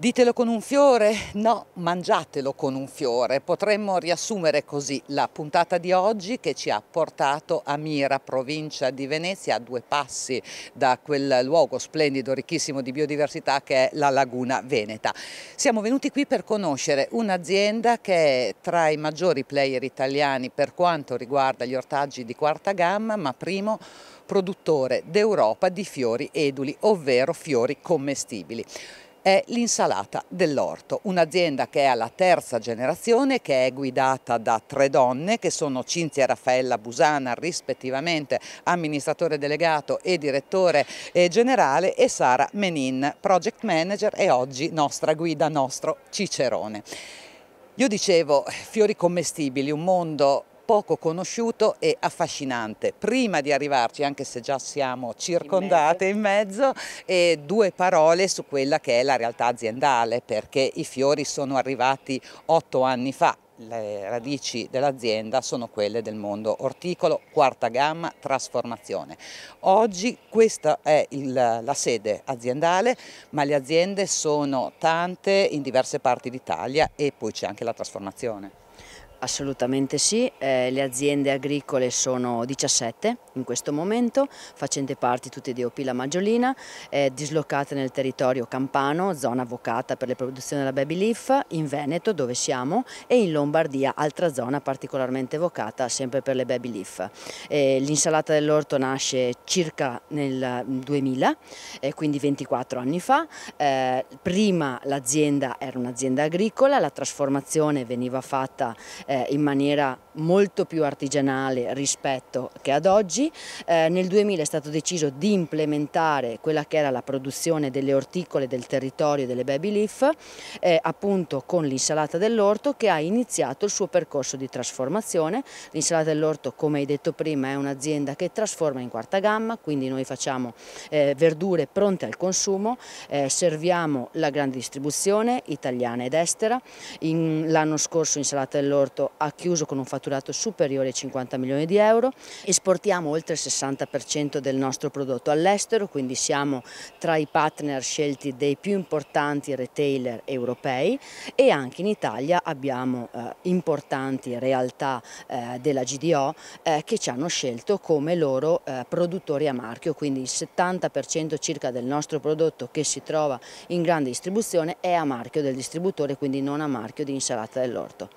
Ditelo con un fiore? No, mangiatelo con un fiore. Potremmo riassumere così la puntata di oggi che ci ha portato a Mira, provincia di Venezia, a due passi da quel luogo splendido, ricchissimo di biodiversità che è la Laguna Veneta. Siamo venuti qui per conoscere un'azienda che è tra i maggiori player italiani per quanto riguarda gli ortaggi di quarta gamma, ma primo produttore d'Europa di fiori eduli, ovvero fiori commestibili è l'insalata dell'orto, un'azienda che è alla terza generazione, che è guidata da tre donne, che sono Cinzia e Raffaella Busana, rispettivamente amministratore delegato e direttore eh, generale, e Sara Menin, project manager e oggi nostra guida, nostro cicerone. Io dicevo, fiori commestibili, un mondo poco conosciuto e affascinante. Prima di arrivarci, anche se già siamo circondate in mezzo, eh, due parole su quella che è la realtà aziendale, perché i fiori sono arrivati otto anni fa, le radici dell'azienda sono quelle del mondo orticolo, quarta gamma, trasformazione. Oggi questa è il, la sede aziendale, ma le aziende sono tante in diverse parti d'Italia e poi c'è anche la trasformazione. Assolutamente sì, eh, le aziende agricole sono 17 in questo momento, facente parte tutte di Opila Maggiolina, eh, dislocate nel territorio campano, zona avvocata per le produzioni della baby leaf, in Veneto dove siamo e in Lombardia, altra zona particolarmente evocata sempre per le baby leaf. Eh, L'insalata dell'orto nasce circa nel 2000, eh, quindi 24 anni fa, eh, prima l'azienda era un'azienda agricola, la trasformazione veniva fatta eh, in maniera molto più artigianale rispetto che ad oggi. Eh, nel 2000 è stato deciso di implementare quella che era la produzione delle orticole del territorio delle baby leaf, eh, appunto con l'insalata dell'orto che ha iniziato il suo percorso di trasformazione. L'insalata dell'orto, come hai detto prima, è un'azienda che trasforma in quarta gamma, quindi noi facciamo eh, verdure pronte al consumo, eh, serviamo la grande distribuzione italiana ed estera. L'anno scorso l'insalata dell'orto ha chiuso con un fattore fatturato superiore ai 50 milioni di euro, esportiamo oltre il 60% del nostro prodotto all'estero, quindi siamo tra i partner scelti dei più importanti retailer europei e anche in Italia abbiamo eh, importanti realtà eh, della GDO eh, che ci hanno scelto come loro eh, produttori a marchio, quindi il 70% circa del nostro prodotto che si trova in grande distribuzione è a marchio del distributore, quindi non a marchio di insalata dell'orto.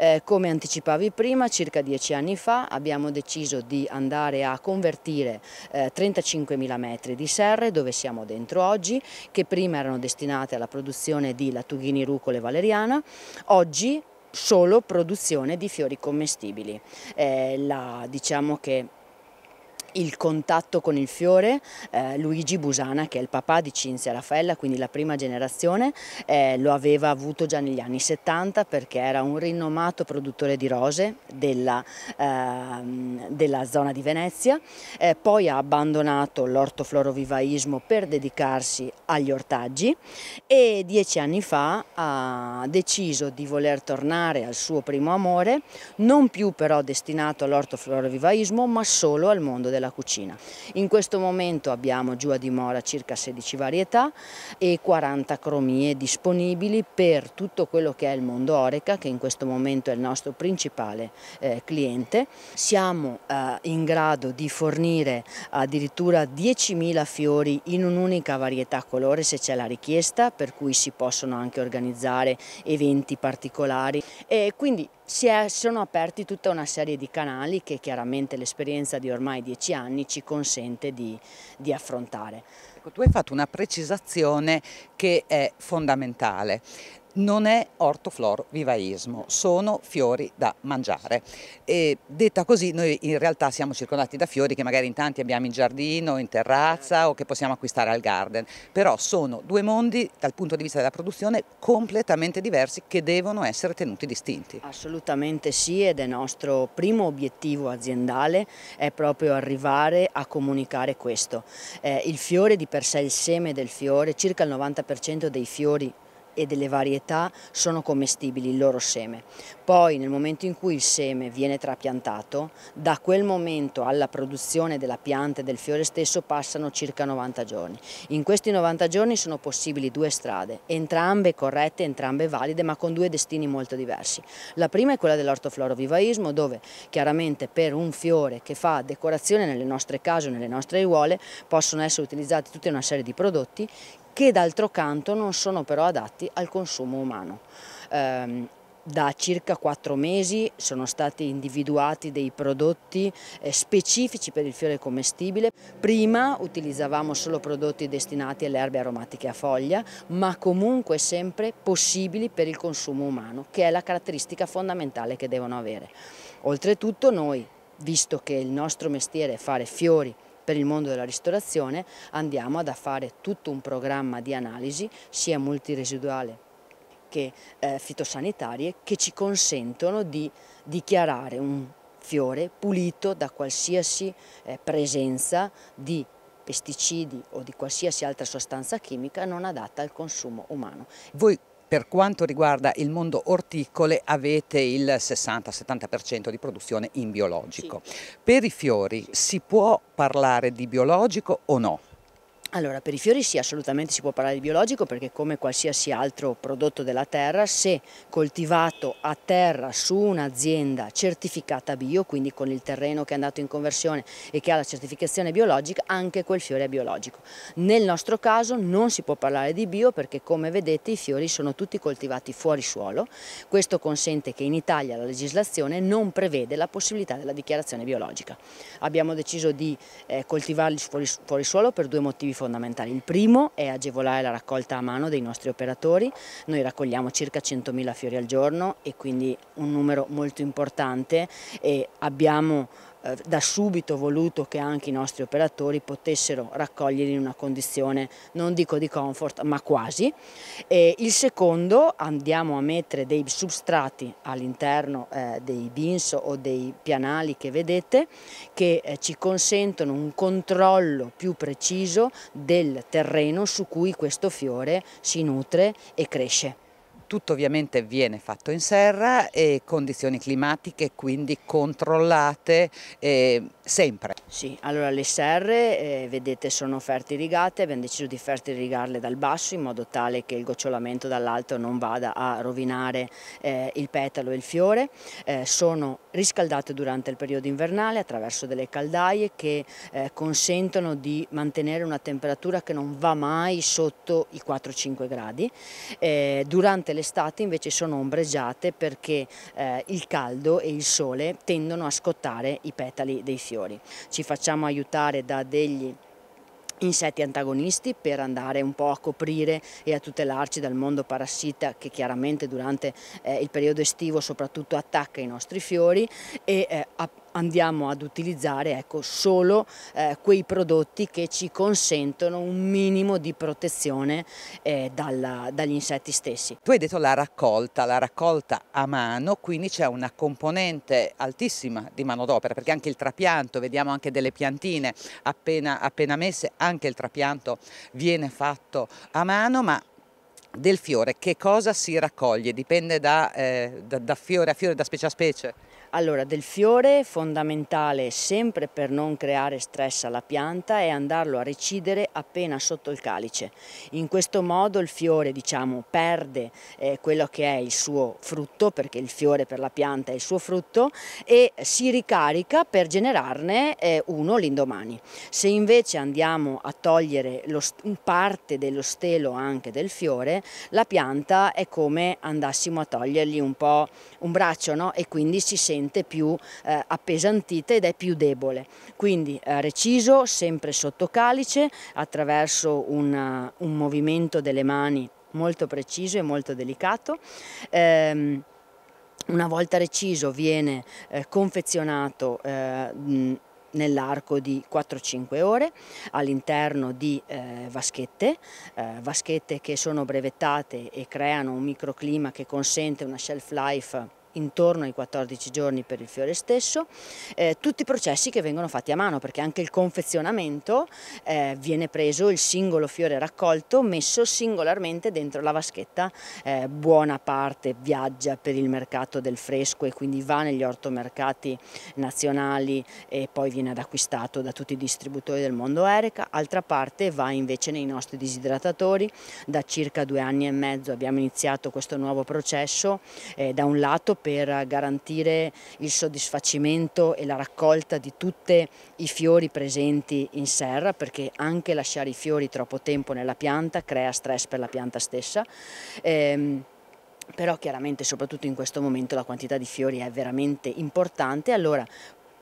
Eh, come anticipavi prima, circa dieci anni fa, abbiamo deciso di andare a convertire eh, 35.000 metri di serre dove siamo dentro oggi, che prima erano destinate alla produzione di lattughini, rucole, valeriana, oggi solo produzione di fiori commestibili. Eh, la, diciamo che il contatto con il fiore, eh, Luigi Busana che è il papà di Cinzia Raffaella, quindi la prima generazione, eh, lo aveva avuto già negli anni 70 perché era un rinomato produttore di rose della, eh, della zona di Venezia, eh, poi ha abbandonato l'ortoflorovivaismo per dedicarsi agli ortaggi e dieci anni fa ha deciso di voler tornare al suo primo amore, non più però destinato all'ortoflorovivaismo ma solo al mondo della della cucina. In questo momento abbiamo giù a dimora circa 16 varietà e 40 cromie disponibili per tutto quello che è il mondo Oreca, che in questo momento è il nostro principale eh, cliente. Siamo eh, in grado di fornire addirittura 10.000 fiori in un'unica varietà colore se c'è la richiesta, per cui si possono anche organizzare eventi particolari e quindi si è, sono aperti tutta una serie di canali che chiaramente l'esperienza di ormai 10 dieci anni ci consente di, di affrontare. Ecco, tu hai fatto una precisazione che è fondamentale non è ortoflor vivaismo, sono fiori da mangiare. E detta così noi in realtà siamo circondati da fiori che magari in tanti abbiamo in giardino, in terrazza o che possiamo acquistare al garden, però sono due mondi dal punto di vista della produzione completamente diversi che devono essere tenuti distinti. Assolutamente sì ed è nostro primo obiettivo aziendale è proprio arrivare a comunicare questo. Eh, il fiore di per sé, il seme del fiore, circa il 90% dei fiori e delle varietà sono commestibili il loro seme. Poi nel momento in cui il seme viene trapiantato, da quel momento alla produzione della pianta e del fiore stesso passano circa 90 giorni. In questi 90 giorni sono possibili due strade, entrambe corrette, entrambe valide, ma con due destini molto diversi. La prima è quella dell'ortoflorovivaismo, dove chiaramente per un fiore che fa decorazione nelle nostre case o nelle nostre aiuole possono essere utilizzati tutta una serie di prodotti che d'altro canto non sono però adatti al consumo umano. Eh, da circa quattro mesi sono stati individuati dei prodotti eh, specifici per il fiore commestibile. Prima utilizzavamo solo prodotti destinati alle erbe aromatiche a foglia, ma comunque sempre possibili per il consumo umano, che è la caratteristica fondamentale che devono avere. Oltretutto noi, visto che il nostro mestiere è fare fiori per il mondo della ristorazione andiamo ad fare tutto un programma di analisi sia multiresiduale che eh, fitosanitarie che ci consentono di dichiarare un fiore pulito da qualsiasi eh, presenza di pesticidi o di qualsiasi altra sostanza chimica non adatta al consumo umano. Voi per quanto riguarda il mondo orticole avete il 60-70% di produzione in biologico. Sì. Per i fiori si può parlare di biologico o no? Allora, per i fiori sì, assolutamente si può parlare di biologico perché come qualsiasi altro prodotto della terra, se coltivato a terra su un'azienda certificata bio, quindi con il terreno che è andato in conversione e che ha la certificazione biologica, anche quel fiore è biologico. Nel nostro caso non si può parlare di bio perché come vedete i fiori sono tutti coltivati fuori suolo, questo consente che in Italia la legislazione non prevede la possibilità della dichiarazione biologica. Abbiamo deciso di eh, coltivarli fuori, fuori suolo per due motivi fondamentali. Il primo è agevolare la raccolta a mano dei nostri operatori, noi raccogliamo circa 100.000 fiori al giorno e quindi un numero molto importante e abbiamo eh, da subito voluto che anche i nostri operatori potessero raccogliere in una condizione, non dico di comfort, ma quasi. E il secondo, andiamo a mettere dei substrati all'interno eh, dei bins o dei pianali che vedete, che eh, ci consentono un controllo più preciso del terreno su cui questo fiore si nutre e cresce. Tutto ovviamente viene fatto in serra e condizioni climatiche quindi controllate eh, sempre. Sì, allora le serre eh, vedete sono fertirigate, abbiamo deciso di fertirigarle dal basso in modo tale che il gocciolamento dall'alto non vada a rovinare eh, il petalo e il fiore. Eh, sono riscaldate durante il periodo invernale attraverso delle caldaie che eh, consentono di mantenere una temperatura che non va mai sotto i 4-5 gradi. Eh, durante le l'estate invece sono ombreggiate perché eh, il caldo e il sole tendono a scottare i petali dei fiori. Ci facciamo aiutare da degli insetti antagonisti per andare un po' a coprire e a tutelarci dal mondo parassita che chiaramente durante eh, il periodo estivo soprattutto attacca i nostri fiori e eh, andiamo ad utilizzare ecco, solo eh, quei prodotti che ci consentono un minimo di protezione eh, dalla, dagli insetti stessi. Tu hai detto la raccolta, la raccolta a mano, quindi c'è una componente altissima di manodopera, perché anche il trapianto, vediamo anche delle piantine appena, appena messe, anche il trapianto viene fatto a mano, ma del fiore che cosa si raccoglie? Dipende da, eh, da, da fiore a fiore, da specie a specie? Allora, del fiore fondamentale sempre per non creare stress alla pianta è andarlo a recidere appena sotto il calice. In questo modo il fiore diciamo, perde eh, quello che è il suo frutto, perché il fiore per la pianta è il suo frutto, e si ricarica per generarne eh, uno l'indomani. Se invece andiamo a togliere lo, parte dello stelo anche del fiore, la pianta è come andassimo a togliergli un po' un braccio no? e quindi si sente sente più eh, appesantita ed è più debole. Quindi eh, reciso, sempre sotto calice, attraverso una, eh, un movimento delle mani molto preciso e molto delicato. Ehm, una volta reciso viene eh, confezionato eh, nell'arco di 4-5 ore all'interno di eh, vaschette, eh, vaschette che sono brevettate e creano un microclima che consente una shelf life intorno ai 14 giorni per il fiore stesso, eh, tutti i processi che vengono fatti a mano perché anche il confezionamento eh, viene preso il singolo fiore raccolto messo singolarmente dentro la vaschetta, eh, buona parte viaggia per il mercato del fresco e quindi va negli ortomercati nazionali e poi viene ad acquistato da tutti i distributori del mondo Ereca, altra parte va invece nei nostri disidratatori, da circa due anni e mezzo abbiamo iniziato questo nuovo processo, eh, da un lato per per garantire il soddisfacimento e la raccolta di tutti i fiori presenti in serra perché anche lasciare i fiori troppo tempo nella pianta crea stress per la pianta stessa. Ehm, però chiaramente soprattutto in questo momento la quantità di fiori è veramente importante, allora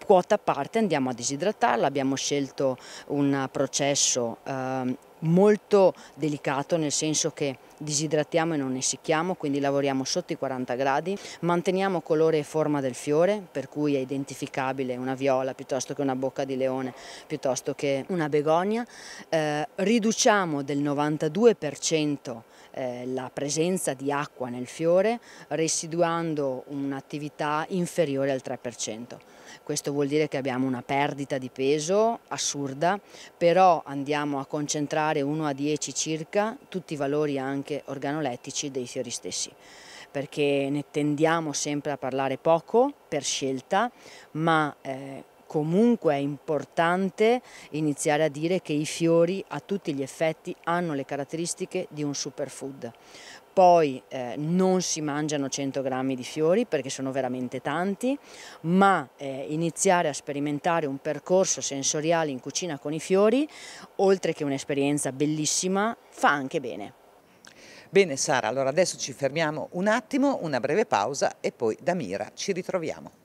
quota a parte andiamo a disidratarla, abbiamo scelto un processo eh, molto delicato nel senso che disidratiamo e non essicchiamo, quindi lavoriamo sotto i 40 gradi, manteniamo colore e forma del fiore, per cui è identificabile una viola piuttosto che una bocca di leone, piuttosto che una begonia, eh, riduciamo del 92% eh, la presenza di acqua nel fiore, residuando un'attività inferiore al 3%. Questo vuol dire che abbiamo una perdita di peso assurda, però andiamo a concentrare valutare 1 a 10 circa tutti i valori anche organolettici dei fiori stessi perché ne tendiamo sempre a parlare poco per scelta, ma eh, comunque è importante iniziare a dire che i fiori a tutti gli effetti hanno le caratteristiche di un superfood poi eh, non si mangiano 100 grammi di fiori perché sono veramente tanti, ma eh, iniziare a sperimentare un percorso sensoriale in cucina con i fiori, oltre che un'esperienza bellissima, fa anche bene. Bene Sara, allora adesso ci fermiamo un attimo, una breve pausa e poi da Mira ci ritroviamo.